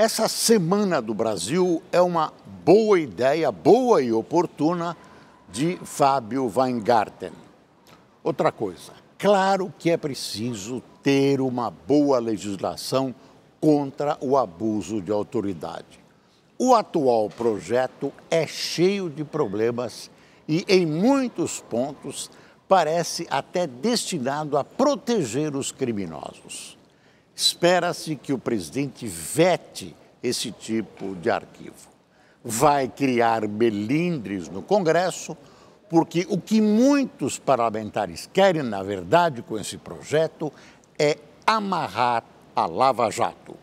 Essa Semana do Brasil é uma boa ideia, boa e oportuna, de Fábio Weingarten. Outra coisa, claro que é preciso ter uma boa legislação contra o abuso de autoridade. O atual projeto é cheio de problemas e, em muitos pontos, parece até destinado a proteger os criminosos. Espera-se que o presidente vete esse tipo de arquivo. Vai criar melindres no Congresso, porque o que muitos parlamentares querem, na verdade, com esse projeto é amarrar a Lava Jato.